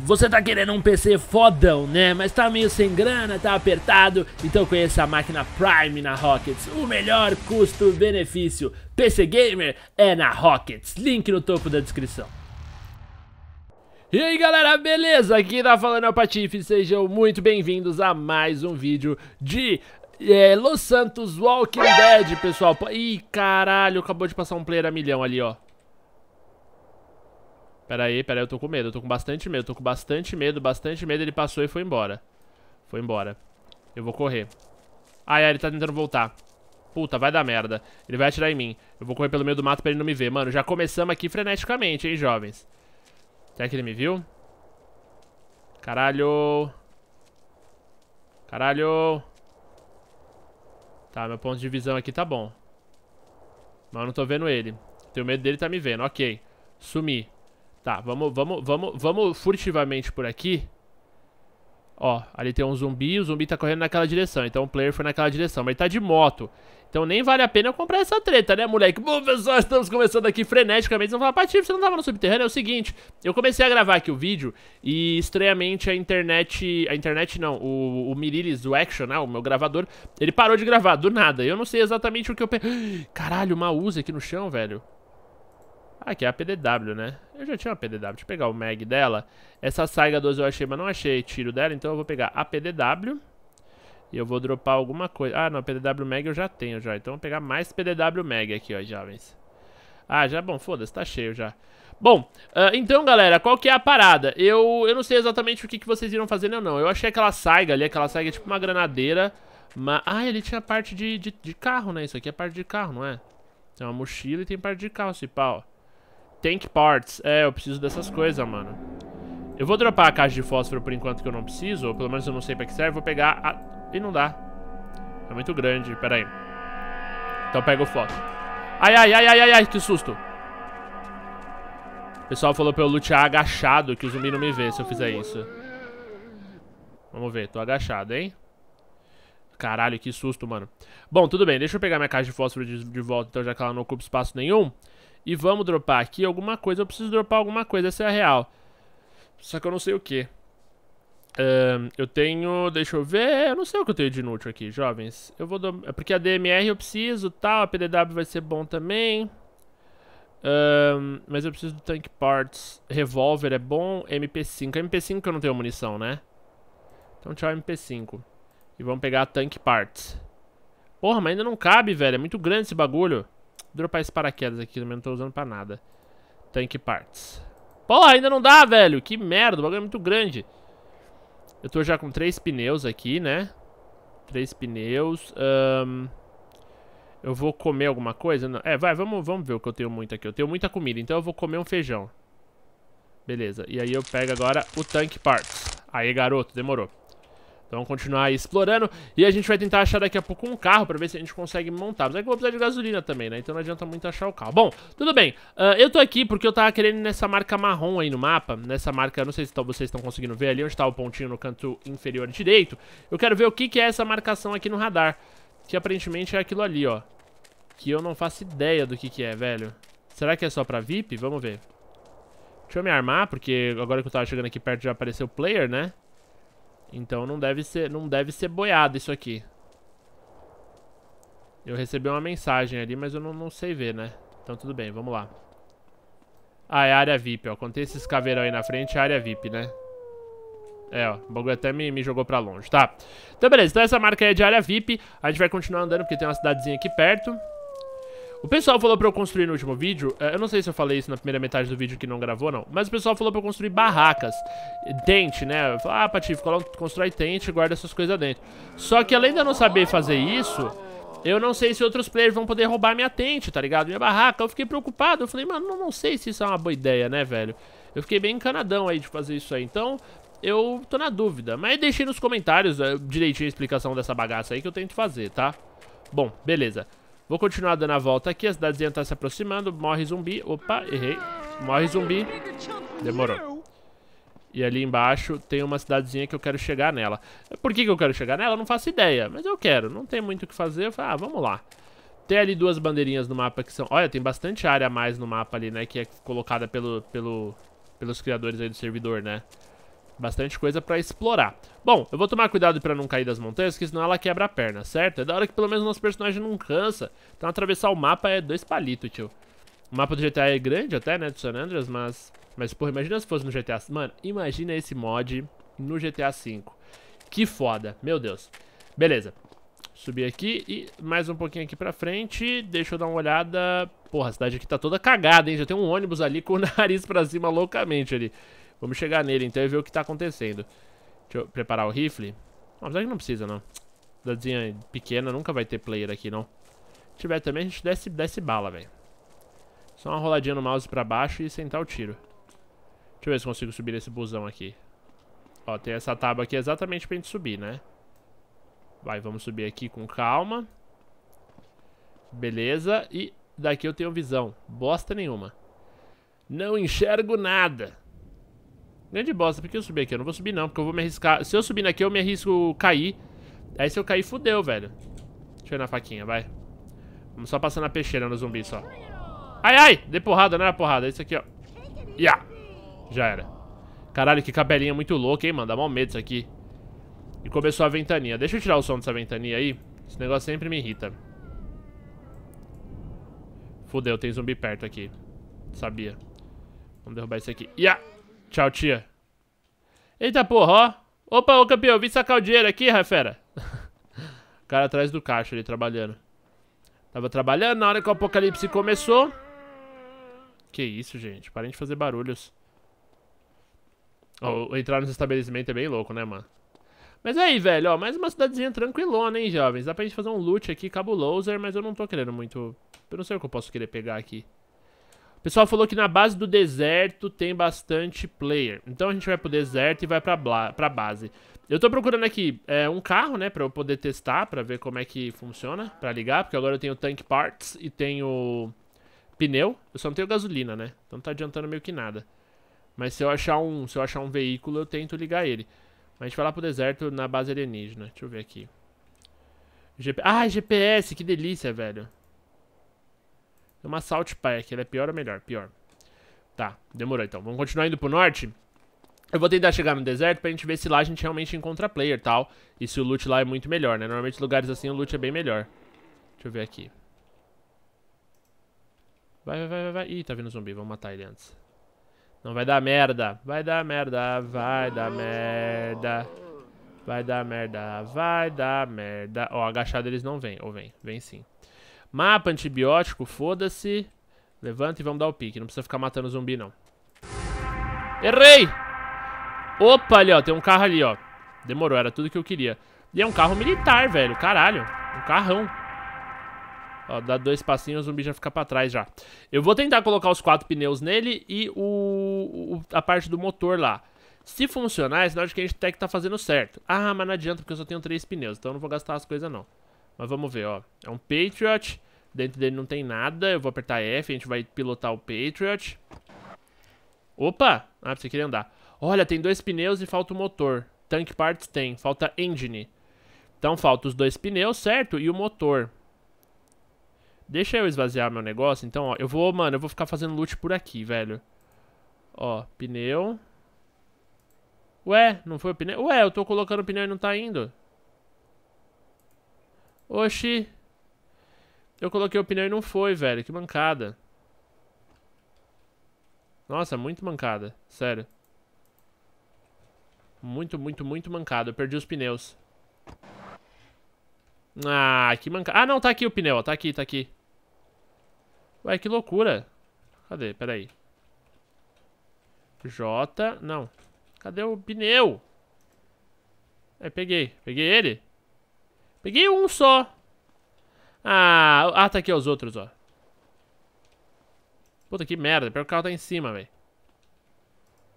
Você tá querendo um PC fodão, né? Mas tá meio sem grana, tá apertado, então conheça a máquina Prime na Rockets. O melhor custo-benefício PC Gamer é na Rockets. Link no topo da descrição. E aí galera, beleza? Aqui tá falando é o Patife, sejam muito bem-vindos a mais um vídeo de é, Los Santos Walking Dead, pessoal. Ih, caralho, acabou de passar um player a milhão ali, ó. Pera aí, pera aí, eu tô com medo, eu tô com bastante medo, tô com bastante medo, bastante medo. Ele passou e foi embora. Foi embora. Eu vou correr. Ah, é, ele tá tentando voltar. Puta, vai dar merda. Ele vai atirar em mim. Eu vou correr pelo meio do mato pra ele não me ver. Mano, já começamos aqui freneticamente, hein, jovens. Será que ele me viu? Caralho. Caralho. Tá, meu ponto de visão aqui tá bom. Mas eu não tô vendo ele. Tenho medo dele tá me vendo. Ok. Sumi. Tá, vamos, vamos, vamos, vamos furtivamente por aqui. Ó, ali tem um zumbi, o zumbi tá correndo naquela direção. Então o player foi naquela direção, mas ele tá de moto. Então nem vale a pena comprar essa treta, né, moleque? Bom, pessoal, estamos começando aqui freneticamente. Não falar, Patife, você não tava no subterrâneo? É o seguinte, eu comecei a gravar aqui o vídeo e, estranhamente, a internet... A internet não, o, o Mirilis, o Action, né, o meu gravador, ele parou de gravar, do nada. Eu não sei exatamente o que eu... Pe... Caralho, uma usa aqui no chão, velho. Aqui ah, é a PDW, né? Eu já tinha uma PDW. Deixa eu pegar o mag dela. Essa Saiga 12 eu achei, mas não achei tiro dela. Então eu vou pegar a PDW. E eu vou dropar alguma coisa. Ah, não. a PDW mag eu já tenho já. Então eu vou pegar mais PDW mag aqui, ó, jovens. Ah, já, bom, foda-se, tá cheio já. Bom, uh, então, galera, qual que é a parada? Eu, eu não sei exatamente o que, que vocês irão fazer, não, não. Eu achei aquela saiga ali, aquela saiga é tipo uma granadeira. Mas... Ah, ele tinha parte de, de, de, carro, né? Isso aqui é parte de carro, não é? Tem uma mochila e tem parte de carro, esse pau. Tank parts. É, eu preciso dessas coisas, mano. Eu vou dropar a caixa de fósforo por enquanto que eu não preciso, ou pelo menos eu não sei pra que serve. Vou pegar a... Ih, não dá. É muito grande, pera aí. Então pega o foco. Ai, ai, ai, ai, ai, ai, que susto. O pessoal falou pra eu lutear agachado, que o zumbi não me vê se eu fizer isso. Vamos ver, tô agachado, hein? Caralho, que susto, mano. Bom, tudo bem, deixa eu pegar minha caixa de fósforo de, de volta, então, já que ela não ocupa espaço nenhum. E vamos dropar aqui alguma coisa. Eu preciso dropar alguma coisa, essa é a real. Só que eu não sei o que. Um, eu tenho... Deixa eu ver... Eu não sei o que eu tenho de inútil aqui, jovens. Eu vou... É porque a DMR eu preciso, tal. A PDW vai ser bom também. Um, mas eu preciso do Tank Parts. Revolver é bom. MP5. MP5 eu não tenho munição, né? Então tchau MP5. E vamos pegar a Tank Parts. Porra, mas ainda não cabe, velho. É muito grande esse bagulho dropar esse paraquedas aqui, também não tô usando pra nada. Tank parts. Porra, ainda não dá, velho. Que merda, o bagulho é muito grande. Eu tô já com três pneus aqui, né? Três pneus. Um... Eu vou comer alguma coisa? Não. É, vai, vamos, vamos ver o que eu tenho muito aqui. Eu tenho muita comida, então eu vou comer um feijão. Beleza, e aí eu pego agora o tank parts. Aí, garoto, demorou. Então vamos continuar explorando. E a gente vai tentar achar daqui a pouco um carro pra ver se a gente consegue montar. Mas é que eu vou precisar de gasolina também, né? Então não adianta muito achar o carro. Bom, tudo bem. Uh, eu tô aqui porque eu tava querendo nessa marca marrom aí no mapa. Nessa marca, não sei se vocês estão conseguindo ver ali onde tá o pontinho no canto inferior direito. Eu quero ver o que, que é essa marcação aqui no radar. Que aparentemente é aquilo ali, ó. Que eu não faço ideia do que, que é, velho. Será que é só pra VIP? Vamos ver. Deixa eu me armar, porque agora que eu tava chegando aqui perto já apareceu o player, né? Então não deve ser, não deve ser boiado isso aqui. Eu recebi uma mensagem ali, mas eu não, não sei ver, né? Então tudo bem, vamos lá. Ah, é área VIP, ó. Quando tem esses caveirão aí na frente, é área VIP, né? É, ó, o bagulho até me, me jogou pra longe, tá? Então beleza, então essa marca aí é de área VIP. A gente vai continuar andando porque tem uma cidadezinha aqui perto. O pessoal falou pra eu construir no último vídeo, é, eu não sei se eu falei isso na primeira metade do vídeo que não gravou, não, mas o pessoal falou pra eu construir barracas, tente, né? Falei, ah, Patife, constrói tente e guarda essas coisas dentro. Só que além de eu não saber fazer isso, eu não sei se outros players vão poder roubar minha tente, tá ligado? Minha barraca. Eu fiquei preocupado. Eu falei, mano, não, não sei se isso é uma boa ideia, né, velho? Eu fiquei bem encanadão aí de fazer isso aí. Então, eu tô na dúvida. Mas deixei nos comentários uh, direitinho a explicação dessa bagaça aí que eu tento fazer, tá? Bom, beleza. Vou continuar dando a volta aqui, a cidadezinha tá se aproximando. Morre zumbi. Opa, errei. Morre zumbi. Demorou. E ali embaixo tem uma cidadezinha que eu quero chegar nela. Por que, que eu quero chegar nela? Eu não faço ideia, mas eu quero. Não tem muito o que fazer. ah, vamos lá. Tem ali duas bandeirinhas no mapa que são... Olha, tem bastante área a mais no mapa ali, né? Que é colocada pelo, pelo, pelos criadores aí do servidor, né? Bastante coisa pra explorar. Bom, eu vou tomar cuidado pra não cair das montanhas, porque senão ela quebra a perna, certo? É da hora que pelo menos nosso personagem não cansa. Então atravessar o mapa é dois palitos, tio. O mapa do GTA é grande até, né, do San Andreas, mas... Mas, porra, imagina se fosse no GTA... Mano, imagina esse mod no GTA V. Que foda, meu Deus. Beleza. Subir aqui e mais um pouquinho aqui pra frente. Deixa eu dar uma olhada. Porra, a cidade aqui tá toda cagada, hein? Já tem um ônibus ali com o nariz pra cima loucamente ali. Vamos chegar nele então e ver o que tá acontecendo. Deixa eu preparar o rifle. Não, apesar que não precisa, não. Cidadezinha pequena, nunca vai ter player aqui, não. Se tiver também, a gente desce, desce bala, velho. Só uma roladinha no mouse pra baixo e sentar o tiro. Deixa eu ver se consigo subir esse busão aqui. Ó, tem essa tábua aqui exatamente pra gente subir, né? Vai, vamos subir aqui com calma. Beleza, e daqui eu tenho visão. Bosta nenhuma. Não enxergo nada. Grande bosta, por que eu subi aqui? Eu não vou subir não, porque eu vou me arriscar. Se eu subir aqui, eu me arrisco cair. Aí se eu cair, fudeu, velho. Deixa eu ir na faquinha, vai. Vamos só passar na peixeira no zumbi só. Ai, ai! Dei porrada, não é porrada. É isso aqui, ó. Yeah. Já era. Caralho, que cabelinha muito louca, hein, mano. Dá mal medo isso aqui. E começou a ventania. Deixa eu tirar o som dessa ventania aí. Esse negócio sempre me irrita. Fudeu, tem zumbi perto aqui. Sabia. Vamos derrubar isso aqui. Yeah! Tchau, tia. Eita porra, ó. Opa, ô campeão, vim sacar o dinheiro aqui, fera. o cara atrás do caixa ali trabalhando. Tava trabalhando na hora que o apocalipse começou. Que isso, gente. Parem de fazer barulhos. Ó, entrar nos estabelecimentos é bem louco, né, mano? Mas aí, velho, ó, mais uma cidadezinha tranquilona, hein, jovens? Dá pra gente fazer um loot aqui, cabuloser, mas eu não tô querendo muito... Eu não sei o que eu posso querer pegar aqui pessoal falou que na base do deserto tem bastante player. Então a gente vai pro deserto e vai pra, pra base. Eu tô procurando aqui é, um carro, né, pra eu poder testar, pra ver como é que funciona, pra ligar, porque agora eu tenho tank parts e tenho pneu. Eu só não tenho gasolina, né, então não tá adiantando meio que nada. Mas se eu achar um, se eu achar um veículo, eu tento ligar ele. Mas a gente vai lá pro deserto na base alienígena, deixa eu ver aqui. Ah, GPS, que delícia, velho. É uma Salt Park. Ela é pior ou melhor? Pior. Tá, demorou então. Vamos continuar indo pro norte. Eu vou tentar chegar no deserto pra gente ver se lá a gente realmente encontra player e tal. E se o loot lá é muito melhor, né? Normalmente lugares assim o loot é bem melhor. Deixa eu ver aqui. Vai, vai, vai, vai. Ih, tá vindo zumbi. Vamos matar ele antes. Não vai dar merda. Vai dar merda. Vai dar merda. Vai dar merda. Vai dar merda. Ó, oh, agachado eles não vêm. Ou oh, vem. Vem sim. Mapa, antibiótico, foda-se. Levanta e vamos dar o pique. Não precisa ficar matando zumbi, não. Errei! Opa, ali, ó. Tem um carro ali, ó. Demorou, era tudo que eu queria. E é um carro militar, velho. Caralho. Um carrão. Ó, dá dois passinhos, o zumbi já fica pra trás já. Eu vou tentar colocar os quatro pneus nele e o, o a parte do motor lá. Se funcionar, é sinal de que a gente até que tá fazendo certo. Ah, mas não adianta porque eu só tenho três pneus, então eu não vou gastar as coisas não. Mas vamos ver, ó. É um Patriot. Dentro dele não tem nada. Eu vou apertar F, a gente vai pilotar o Patriot. Opa! Ah, você queria andar. Olha, tem dois pneus e falta o motor. Tank parts tem, falta engine. Então falta os dois pneus, certo? E o motor. Deixa eu esvaziar meu negócio, então, ó. Eu vou, mano, eu vou ficar fazendo loot por aqui, velho. Ó, pneu. Ué, não foi o pneu? Ué, eu tô colocando o pneu e não tá indo. Oxi. Eu coloquei o pneu e não foi, velho. Que mancada. Nossa, muito mancada. Sério. Muito, muito, muito mancada. Eu perdi os pneus. Ah, que mancada. Ah, não, tá aqui o pneu. Tá aqui, tá aqui. Ué, que loucura. Cadê? Peraí. J... Não. Cadê o pneu? É, peguei. Peguei ele? Peguei um só. Ah, ah, tá aqui os outros, ó. Puta que merda, pior que o carro tá em cima, velho.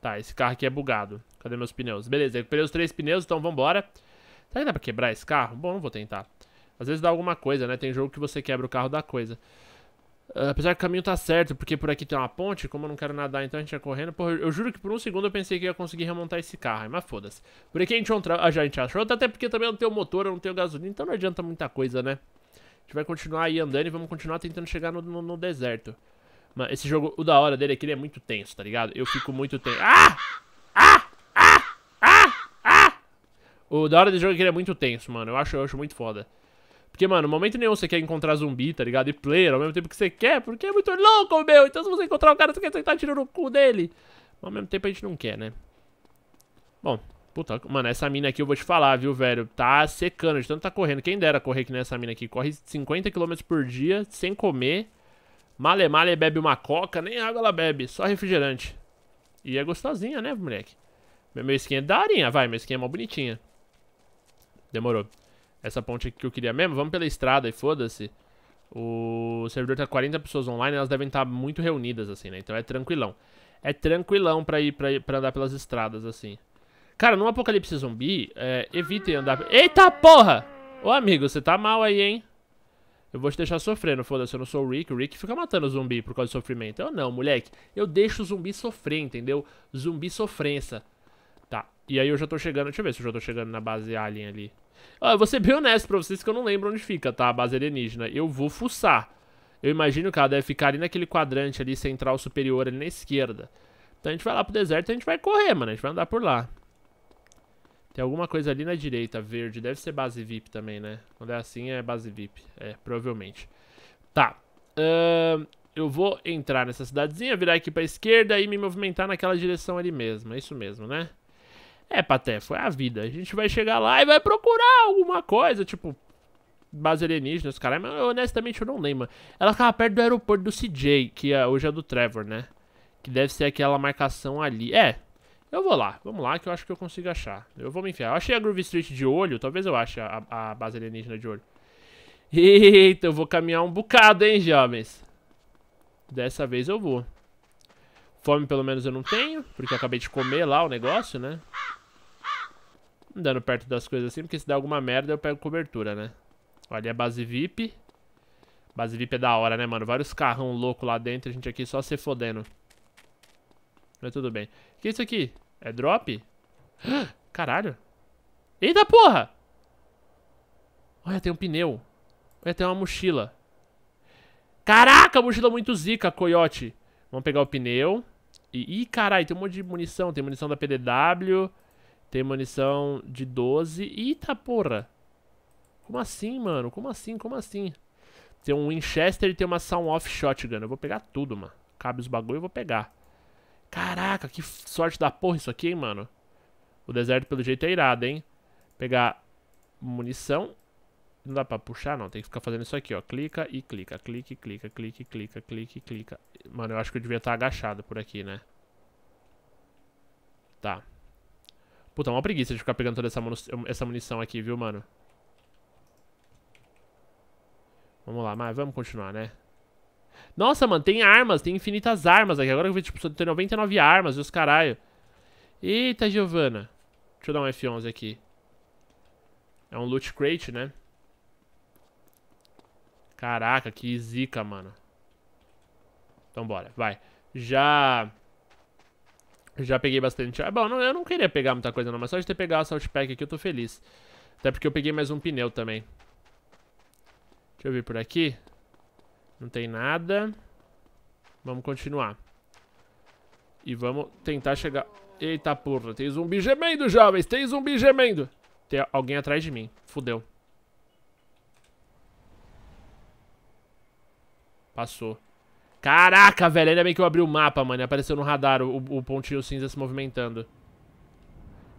Tá, esse carro aqui é bugado. Cadê meus pneus? Beleza, recuperei os três pneus, então vambora. Será que dá pra quebrar esse carro? Bom, não vou tentar. Às vezes dá alguma coisa, né? Tem jogo que você quebra o carro da coisa. Uh, apesar que o caminho tá certo, porque por aqui tem uma ponte, como eu não quero nadar, então a gente ia correndo. Porra, eu, eu juro que por um segundo eu pensei que ia conseguir remontar esse carro, mas foda-se. Por aqui a gente, ah, a gente achou, até porque também eu não tenho motor, eu não tenho gasolina, então não adianta muita coisa, né? gente vai continuar aí andando e vamos continuar tentando chegar no, no, no deserto. Mas esse jogo, o da hora dele é que ele é muito tenso, tá ligado? Eu fico muito tenso. Ah! Ah! Ah! Ah! Ah! O da hora desse jogo é que ele é muito tenso, mano. Eu acho, eu acho muito foda. Porque, mano, no momento nenhum você quer encontrar zumbi, tá ligado? E player ao mesmo tempo que você quer, porque é muito louco, meu. Então se você encontrar o um cara, você quer tentar tirar no cu dele. Mas ao mesmo tempo a gente não quer, né? Bom, Puta, mano, essa mina aqui eu vou te falar, viu, velho? Tá secando, de tanto tá correndo. Quem dera correr que nessa mina aqui. Corre 50 km por dia, sem comer. Male male bebe uma coca, nem água ela bebe, só refrigerante. E é gostosinha, né, moleque? Meu skin é darinha, vai, meu skin é mó bonitinha. Demorou. Essa ponte aqui que eu queria mesmo, vamos pela estrada e foda-se. O servidor tá 40 pessoas online, elas devem estar tá muito reunidas, assim, né? Então é tranquilão. É tranquilão pra ir pra, ir, pra andar pelas estradas, assim. Cara, no apocalipse zumbi, é, evitem andar... Eita porra! Ô amigo, você tá mal aí, hein? Eu vou te deixar sofrendo, foda-se, eu não sou o Rick. O Rick fica matando o zumbi por causa do sofrimento. Eu não, moleque. Eu deixo o zumbi sofrer, entendeu? Zumbi sofrença. Tá, e aí eu já tô chegando... Deixa eu ver se eu já tô chegando na base alien ali. Ó, eu vou ser bem honesto pra vocês que eu não lembro onde fica, tá? A base alienígena. Eu vou fuçar. Eu imagino que ela deve ficar ali naquele quadrante ali, central superior, ali na esquerda. Então a gente vai lá pro deserto e a gente vai correr, mano. A gente vai andar por lá. Tem alguma coisa ali na direita, verde. Deve ser base VIP também, né? Quando é assim, é base VIP. É, provavelmente. Tá. Uh, eu vou entrar nessa cidadezinha, virar aqui pra esquerda e me movimentar naquela direção ali mesmo. É isso mesmo, né? É, Paté, foi a vida. A gente vai chegar lá e vai procurar alguma coisa, tipo... Base alienígena, os caras... Mas honestamente eu não lembro. Ela ficava perto do aeroporto do CJ, que é, hoje é do Trevor, né? Que deve ser aquela marcação ali. É, eu vou lá, vamos lá que eu acho que eu consigo achar. Eu vou me enfiar. Eu achei a Groove Street de olho, talvez eu ache a, a base alienígena de olho. Eita, eu vou caminhar um bocado, hein, jovens. Dessa vez eu vou. Fome pelo menos eu não tenho, porque eu acabei de comer lá o negócio, né? Andando perto das coisas assim, porque se der alguma merda eu pego cobertura, né? Olha, é base VIP. Base VIP é da hora, né, mano? Vários carrão louco lá dentro, a gente aqui só se fodendo. Mas tudo bem. O que é isso aqui? É drop? Caralho. Eita porra! Olha, tem um pneu. Olha, tem uma mochila. Caraca, mochila muito zica, coiote. Vamos pegar o pneu. E, ih, caralho, tem um monte de munição. Tem munição da PDW. Tem munição de 12. Eita porra. Como assim, mano? Como assim? Como assim? Tem um Winchester e tem uma Sound Off Shotgun. Eu vou pegar tudo, mano. Cabe os bagulho, eu vou pegar. Caraca, que sorte da porra isso aqui, hein, mano. O deserto, pelo jeito, é irado, hein. Pegar munição. Não dá pra puxar, não. Tem que ficar fazendo isso aqui, ó. Clica e clica. e clica, e clica, e clica. Mano, eu acho que eu devia estar agachado por aqui, né? Tá. Puta, é uma preguiça de ficar pegando toda essa, essa munição aqui, viu, mano? Vamos lá, mas vamos continuar, né? Nossa, mano, tem armas, tem infinitas armas aqui. Agora eu vi, tipo, tem 99 armas e os caralho. Eita, Giovana. Deixa eu dar um F11 aqui. É um loot crate, né? Caraca, que zica, mano. Então bora, vai. Já... Já peguei bastante... Ah, bom, não, eu não queria pegar muita coisa não, mas só de ter pegado o salt pack aqui eu tô feliz. Até porque eu peguei mais um pneu também. Deixa eu vir por aqui. Não tem nada. Vamos continuar. E vamos tentar chegar... Eita porra, tem zumbi gemendo, jovens! Tem zumbi gemendo! Tem alguém atrás de mim. Fudeu. Passou. Caraca, velho, ainda bem que eu abri o mapa, mano. Apareceu no radar o, o pontinho cinza se movimentando.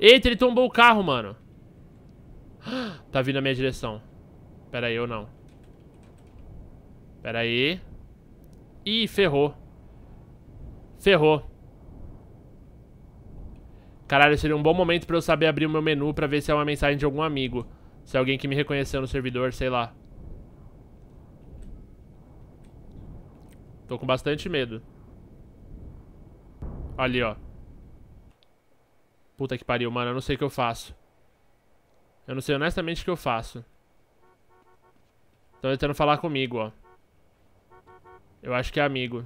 Eita, ele tombou o carro, mano. Tá vindo na minha direção. Pera aí, eu não. Pera aí. Ih, ferrou. Ferrou. Caralho, seria um bom momento pra eu saber abrir o meu menu pra ver se é uma mensagem de algum amigo. Se é alguém que me reconheceu no servidor, sei lá. Tô com bastante medo. Ali, ó. Puta que pariu, mano. Eu não sei o que eu faço. Eu não sei honestamente o que eu faço. Estão tentando falar comigo, ó. Eu acho que é amigo.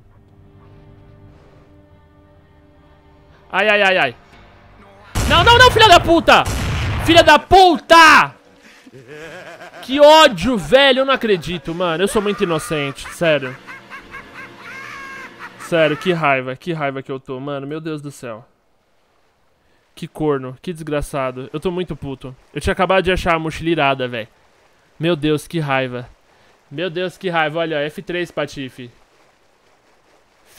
Ai, ai, ai, ai. Não, não, não, filha da puta! Filha da puta! Que ódio, velho. Eu não acredito, mano. Eu sou muito inocente, sério. Sério, que raiva. Que raiva que eu tô, mano. Meu Deus do céu. Que corno. Que desgraçado. Eu tô muito puto. Eu tinha acabado de achar a mochila irada, velho. Meu Deus, que raiva. Meu Deus, que raiva. Olha, F3, Patife.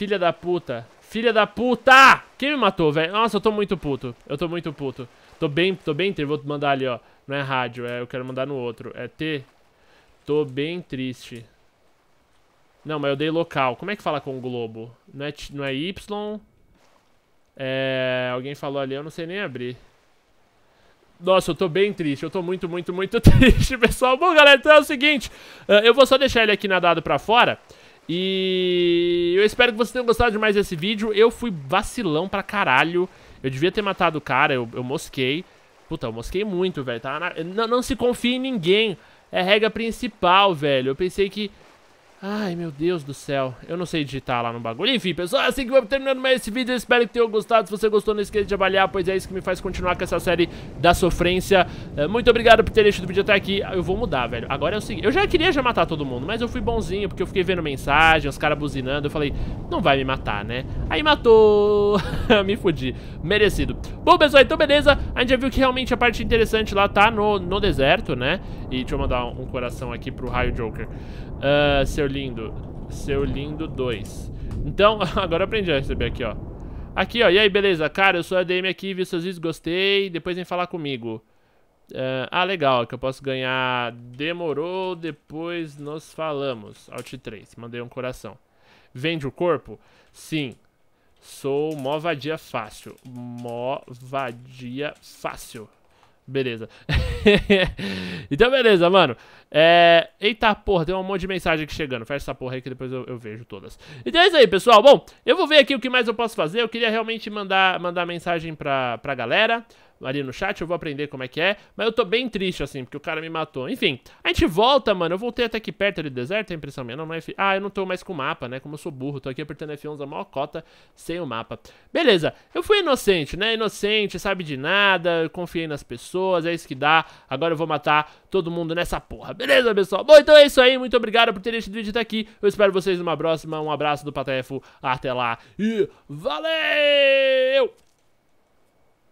Filha da puta. Filha da puta! Quem me matou, velho? Nossa, eu tô muito puto. Eu tô muito puto. Tô bem, tô bem triste. Vou mandar ali, ó. Não é rádio, é, eu quero mandar no outro. É T. Tô bem triste. Não, mas eu dei local. Como é que fala com o globo? Não é, não é Y? É... Alguém falou ali, eu não sei nem abrir. Nossa, eu tô bem triste, eu tô muito, muito, muito triste, pessoal. Bom, galera, então é o seguinte, é, eu vou só deixar ele aqui nadado pra fora... E eu espero que vocês tenham gostado de mais desse vídeo. Eu fui vacilão pra caralho. Eu devia ter matado o cara, eu, eu mosquei. Puta, eu mosquei muito, velho. Tá na... não, não se confie em ninguém. É regra principal, velho. Eu pensei que Ai, meu Deus do céu. Eu não sei digitar lá no bagulho. Enfim, pessoal, é assim que vamos terminando mais esse vídeo. Espero que tenham gostado. Se você gostou, não esqueça de avaliar, pois é isso que me faz continuar com essa série da sofrência. Eh, muito obrigado por ter deixado o vídeo até aqui. Eu vou mudar, velho. Agora é o seguinte. Eu já queria já matar todo mundo, mas eu fui bonzinho, porque eu fiquei vendo mensagem, os caras buzinando. Eu falei, não vai me matar, né? Aí matou. me fudi. Merecido. Bom, pessoal, então beleza. A gente já viu que realmente a parte interessante lá tá no, no deserto, né? E deixa eu mandar um coração aqui pro Raio Joker. Uh, ah, seu lindo. Seu lindo 2. Então, agora aprendi a receber aqui, ó. Aqui, ó. E aí, beleza? Cara, eu sou a DM aqui, vi seus vídeos, gostei. Depois vem falar comigo. Uh, ah, legal, é que eu posso ganhar. Demorou, depois nos falamos. Alt 3, mandei um coração. Vende o corpo? Sim. Sou mó vadia fácil. Mó vadia fácil. Beleza. então, beleza, mano. É... Eita porra, tem um monte de mensagem aqui chegando. Fecha essa porra aí que depois eu, eu, vejo todas. Então é isso aí, pessoal. Bom, eu vou ver aqui o que mais eu posso fazer. Eu queria realmente mandar, mandar mensagem pra, pra galera ali no chat, eu vou aprender como é que é. Mas eu tô bem triste, assim, porque o cara me matou. Enfim, a gente volta, mano. Eu voltei até aqui perto ali do deserto, é a impressão minha. Não, não é Ah, eu não tô mais com o mapa, né? Como eu sou burro, tô aqui apertando F11 a maior cota sem o mapa. Beleza, eu fui inocente, né? Inocente, sabe de nada, confiei nas pessoas, é isso que dá. Agora eu vou matar todo mundo nessa porra. Beleza, pessoal? Bom, então é isso aí. Muito obrigado por terem assistido o vídeo até aqui. Eu espero vocês numa próxima. Um abraço do Patefo. Até lá. E valeu!